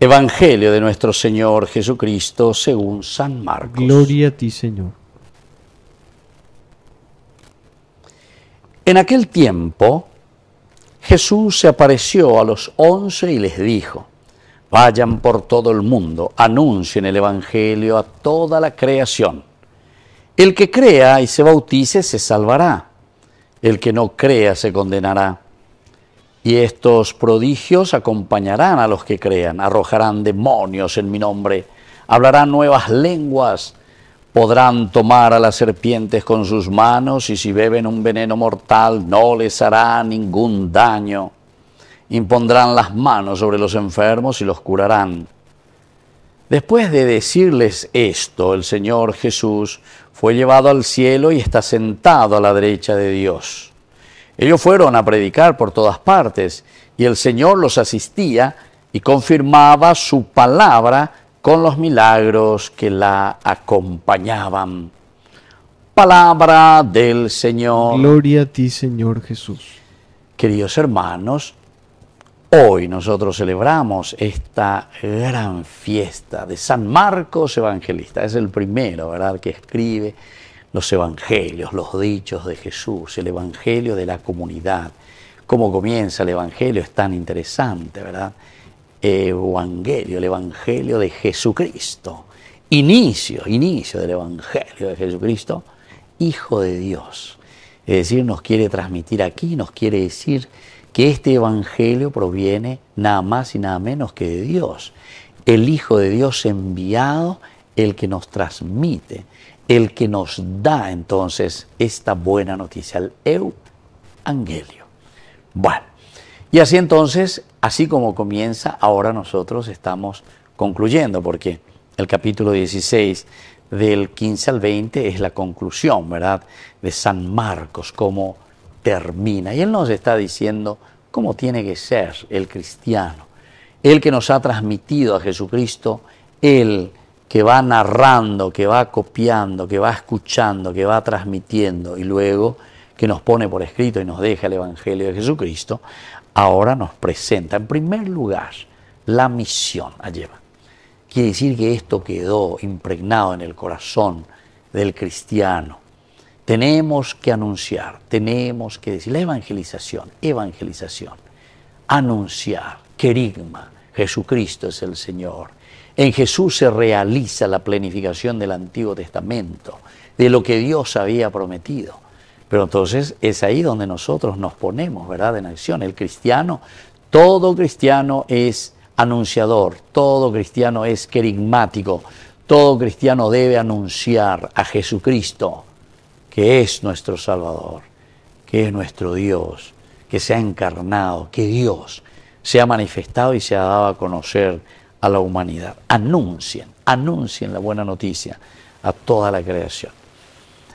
Evangelio de nuestro Señor Jesucristo según San Marcos. Gloria a ti, Señor. En aquel tiempo Jesús se apareció a los once y les dijo, vayan por todo el mundo, anuncien el Evangelio a toda la creación. El que crea y se bautice se salvará, el que no crea se condenará. Y estos prodigios acompañarán a los que crean, arrojarán demonios en mi nombre, hablarán nuevas lenguas, podrán tomar a las serpientes con sus manos y si beben un veneno mortal no les hará ningún daño. Impondrán las manos sobre los enfermos y los curarán. Después de decirles esto, el Señor Jesús fue llevado al cielo y está sentado a la derecha de Dios. Ellos fueron a predicar por todas partes y el Señor los asistía y confirmaba su palabra con los milagros que la acompañaban. Palabra del Señor. Gloria a ti, Señor Jesús. Queridos hermanos, hoy nosotros celebramos esta gran fiesta de San Marcos Evangelista. Es el primero, ¿verdad?, que escribe los evangelios, los dichos de Jesús, el evangelio de la comunidad. Cómo comienza el evangelio es tan interesante, ¿verdad? Evangelio, el evangelio de Jesucristo. Inicio, inicio del evangelio de Jesucristo, Hijo de Dios. Es decir, nos quiere transmitir aquí, nos quiere decir que este evangelio proviene nada más y nada menos que de Dios. El Hijo de Dios enviado, el que nos transmite el que nos da entonces esta buena noticia, el evangelio. Bueno, y así entonces, así como comienza, ahora nosotros estamos concluyendo, porque el capítulo 16 del 15 al 20 es la conclusión, ¿verdad?, de San Marcos, cómo termina. Y él nos está diciendo cómo tiene que ser el cristiano, el que nos ha transmitido a Jesucristo, el que va narrando, que va copiando, que va escuchando, que va transmitiendo y luego que nos pone por escrito y nos deja el Evangelio de Jesucristo, ahora nos presenta en primer lugar la misión a llevar. Quiere decir que esto quedó impregnado en el corazón del cristiano. Tenemos que anunciar, tenemos que decir la evangelización, evangelización, anunciar, querigma, Jesucristo es el Señor en Jesús se realiza la planificación del Antiguo Testamento, de lo que Dios había prometido. Pero entonces es ahí donde nosotros nos ponemos, ¿verdad?, en acción. El cristiano, todo cristiano es anunciador, todo cristiano es querigmático, todo cristiano debe anunciar a Jesucristo, que es nuestro Salvador, que es nuestro Dios, que se ha encarnado, que Dios se ha manifestado y se ha dado a conocer a la humanidad. Anuncien, anuncien la buena noticia a toda la creación.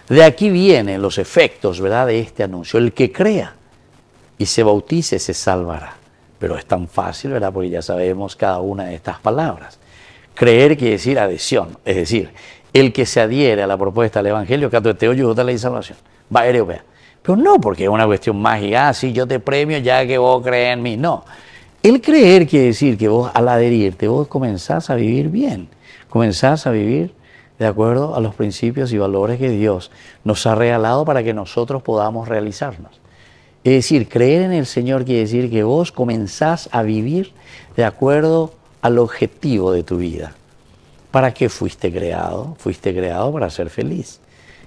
De aquí vienen los efectos, ¿verdad?, de este anuncio. El que crea y se bautice se salvará. Pero es tan fácil, ¿verdad?, porque ya sabemos cada una de estas palabras. Creer quiere decir adhesión, es decir, el que se adhiere a la propuesta del Evangelio, que atoteo yo la ley salvación, va a Pero no porque es una cuestión mágica, ah, si yo te premio ya que vos crees en mí, no. El creer quiere decir que vos al adherirte, vos comenzás a vivir bien, comenzás a vivir de acuerdo a los principios y valores que Dios nos ha regalado para que nosotros podamos realizarnos. Es decir, creer en el Señor quiere decir que vos comenzás a vivir de acuerdo al objetivo de tu vida. ¿Para qué fuiste creado? Fuiste creado para ser feliz.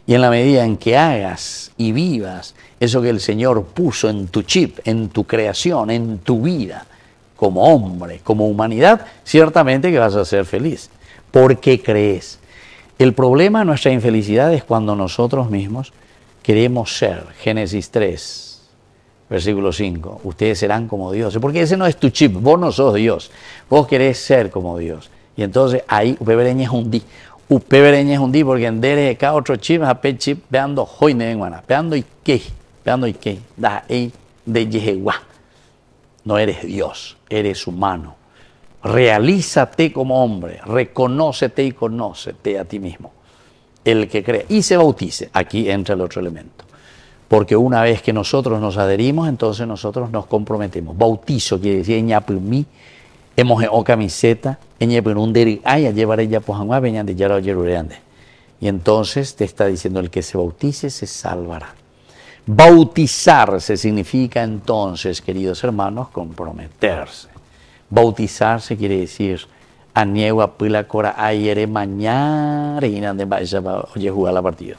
Y en la medida en que hagas y vivas eso que el Señor puso en tu chip, en tu creación, en tu vida, como hombre, como humanidad, ciertamente que vas a ser feliz. ¿Por qué crees? El problema de nuestra infelicidad es cuando nosotros mismos queremos ser. Génesis 3, versículo 5. Ustedes serán como Dios. Porque ese no es tu chip. Vos no sos Dios. Vos querés ser como Dios. Y entonces ahí Upebereñe hundí. un hundí, porque en cada otro chip, a pe chip, veando hoy Peando y qué. peando y que Da de Yehová. No eres Dios, eres humano. Realízate como hombre, reconócete y conócete a ti mismo. El que cree y se bautice, aquí entra el otro elemento. Porque una vez que nosotros nos adherimos, entonces nosotros nos comprometemos. Bautizo quiere decir ñapumí, hemos o camiseta, ay, llevaré ya Y entonces te está diciendo, el que se bautice se salvará. Bautizarse significa entonces, queridos hermanos, comprometerse. Bautizarse quiere decir, a pila cora ayer mañana y nande oye jugar la partida.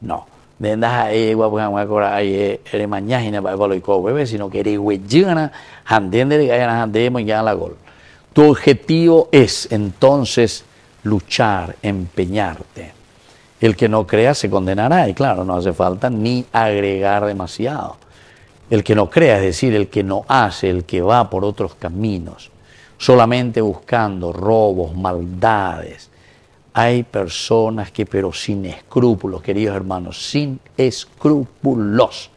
No. Denda aegua pila pues, cora ayer mañana y a balo y sino que eres huellana, handende de gana la gol. Tu objetivo es entonces luchar, empeñarte. El que no crea se condenará, y claro, no hace falta ni agregar demasiado. El que no crea, es decir, el que no hace, el que va por otros caminos, solamente buscando robos, maldades. Hay personas que, pero sin escrúpulos, queridos hermanos, sin escrúpulos.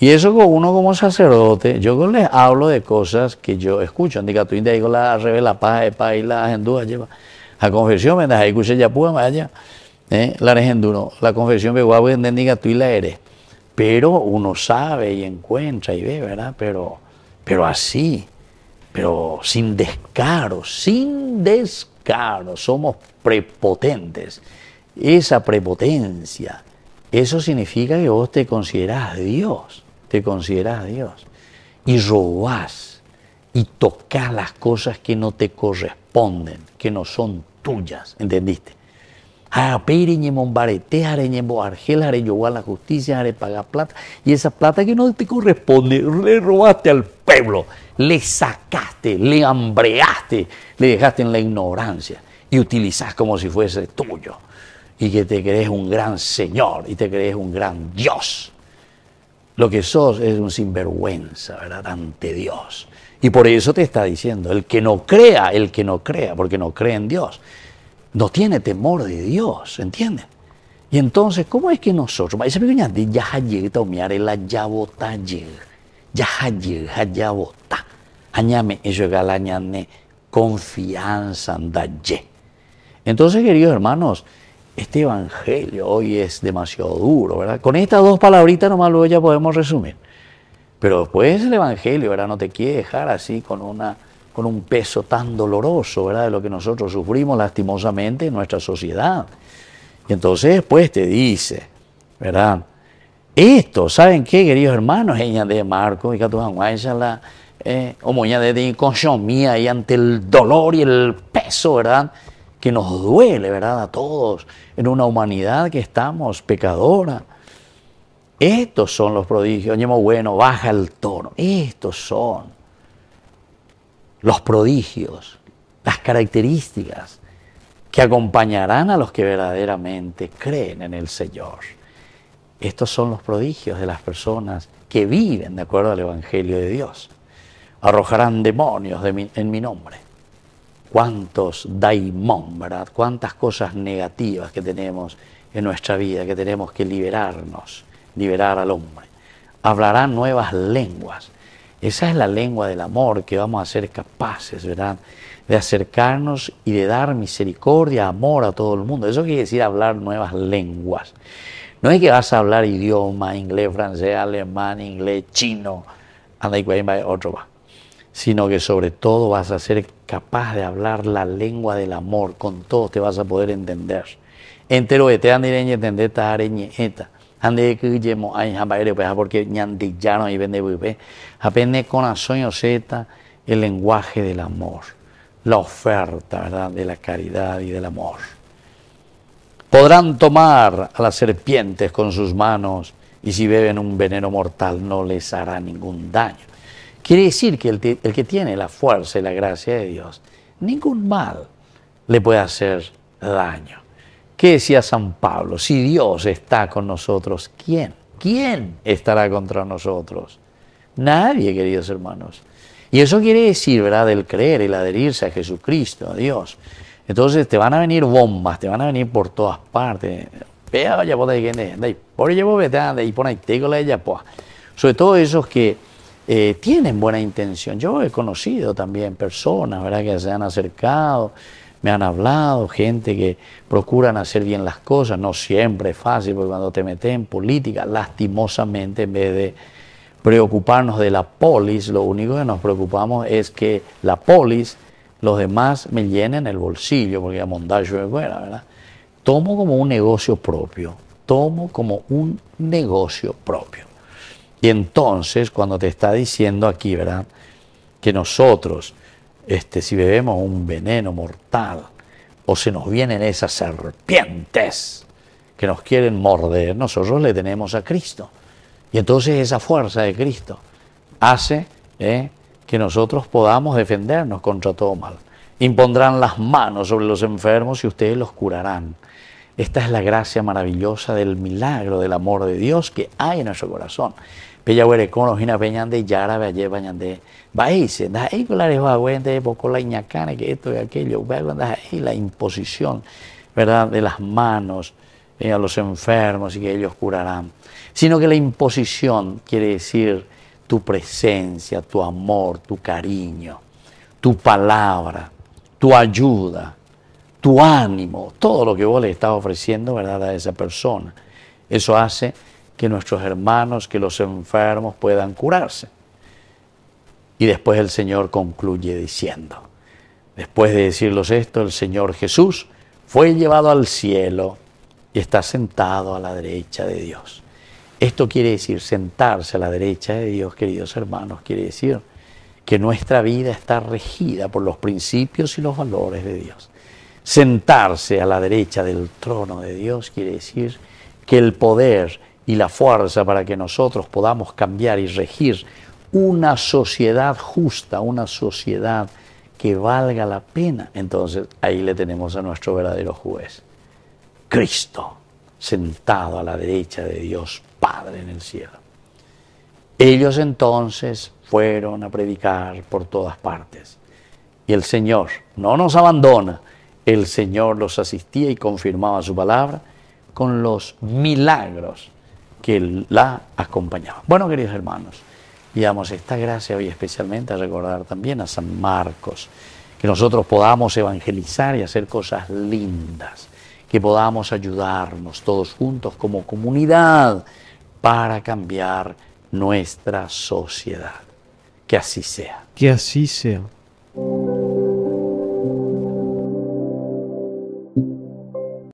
Y eso uno como sacerdote, yo les hablo de cosas que yo escucho. Diga, tú digo la revela paz, de y la duda lleva. A confesión, me dejáis ya puedo allá. ¿Eh? La la duro la confesión de tú y la eres. Pero uno sabe y encuentra y ve, ¿verdad? Pero, pero así, pero sin descaro, sin descaro, somos prepotentes. Esa prepotencia, eso significa que vos te considerás Dios, te considerás Dios. Y robás y tocas las cosas que no te corresponden, que no son tuyas, ¿entendiste? Japereñemos, argel argelareño, la justicia, haré pagar plata. Y esa plata que no te corresponde, le robaste al pueblo, le sacaste, le hambreaste, le dejaste en la ignorancia y utilizás como si fuese tuyo. Y que te crees un gran Señor y te crees un gran Dios. Lo que sos es un sinvergüenza, ¿verdad? Ante Dios. Y por eso te está diciendo, el que no crea, el que no crea, porque no cree en Dios no tiene temor de Dios, ¿entienden? Y entonces, ¿cómo es que nosotros, ese pequeño ya el ya ya bota, añame eso confianza andaye. Entonces, queridos hermanos, este evangelio hoy es demasiado duro, ¿verdad? Con estas dos palabritas nomás luego ya podemos resumir. Pero después el evangelio, ¿verdad? No te quiere dejar así con una con un peso tan doloroso, ¿verdad? De lo que nosotros sufrimos lastimosamente en nuestra sociedad. Y entonces, pues te dice, ¿verdad? Esto, ¿saben qué, queridos hermanos? Ella de Marco y la homoña eh, de mía y ante el dolor y el peso, ¿verdad? Que nos duele, ¿verdad? A todos, en una humanidad que estamos pecadora. Estos son los prodigios. Ñemo, bueno, baja el tono. Estos son los prodigios, las características que acompañarán a los que verdaderamente creen en el Señor. Estos son los prodigios de las personas que viven de acuerdo al Evangelio de Dios. Arrojarán demonios en mi nombre. Cuántos daimón, ¿verdad? Cuántas cosas negativas que tenemos en nuestra vida, que tenemos que liberarnos, liberar al hombre. Hablarán nuevas lenguas esa es la lengua del amor que vamos a ser capaces, ¿verdad? De acercarnos y de dar misericordia, amor a todo el mundo. Eso quiere decir hablar nuevas lenguas. No es que vas a hablar idioma, inglés, francés, alemán, inglés, chino, anda y otro Sino que sobre todo vas a ser capaz de hablar la lengua del amor. Con todos te vas a poder entender. Entero te direñe, entendeta, areñeta ande que yemo pues, ah, porque y el lenguaje del amor la oferta de la caridad y del amor podrán tomar a las serpientes con sus manos y si beben un veneno mortal no les hará ningún daño quiere decir que el que tiene la fuerza y la gracia de Dios ningún mal le puede hacer daño ¿Qué decía San Pablo? Si Dios está con nosotros, ¿quién? ¿Quién estará contra nosotros? Nadie, queridos hermanos. Y eso quiere decir, ¿verdad?, el creer, el adherirse a Jesucristo, a Dios. Entonces te van a venir bombas, te van a venir por todas partes. por llevo y por ahí ella Sobre todo esos que eh, tienen buena intención. Yo he conocido también personas, ¿verdad?, que se han acercado me han hablado, gente que procuran hacer bien las cosas, no siempre es fácil, porque cuando te metes en política, lastimosamente, en vez de preocuparnos de la polis, lo único que nos preocupamos es que la polis, los demás me llenen el bolsillo, porque a montar yo me fuera, ¿verdad? Tomo como un negocio propio, tomo como un negocio propio. Y entonces, cuando te está diciendo aquí, ¿verdad? Que nosotros, este, si bebemos un veneno mortal o se nos vienen esas serpientes que nos quieren morder, nosotros le tenemos a Cristo. Y entonces esa fuerza de Cristo hace eh, que nosotros podamos defendernos contra todo mal. Impondrán las manos sobre los enfermos y ustedes los curarán. Esta es la gracia maravillosa del milagro, del amor de Dios que hay en nuestro corazón. Pella peñande, yara da la poco la que esto y aquello, la imposición, ¿verdad?, de las manos eh, a los enfermos y que ellos curarán. Sino que la imposición quiere decir tu presencia, tu amor, tu cariño, tu palabra, tu ayuda tu ánimo, todo lo que vos le estás ofreciendo, ¿verdad?, a esa persona. Eso hace que nuestros hermanos, que los enfermos puedan curarse. Y después el Señor concluye diciendo, después de decirlos esto, el Señor Jesús fue llevado al cielo y está sentado a la derecha de Dios. Esto quiere decir sentarse a la derecha de Dios, queridos hermanos, quiere decir que nuestra vida está regida por los principios y los valores de Dios. Sentarse a la derecha del trono de Dios quiere decir que el poder y la fuerza para que nosotros podamos cambiar y regir una sociedad justa, una sociedad que valga la pena. Entonces ahí le tenemos a nuestro verdadero juez, Cristo, sentado a la derecha de Dios Padre en el cielo. Ellos entonces fueron a predicar por todas partes. Y el Señor no nos abandona, el Señor los asistía y confirmaba su palabra con los milagros que la acompañaban. Bueno, queridos hermanos, damos esta gracia hoy especialmente a recordar también a San Marcos, que nosotros podamos evangelizar y hacer cosas lindas, que podamos ayudarnos todos juntos como comunidad para cambiar nuestra sociedad. Que así sea. Que así sea.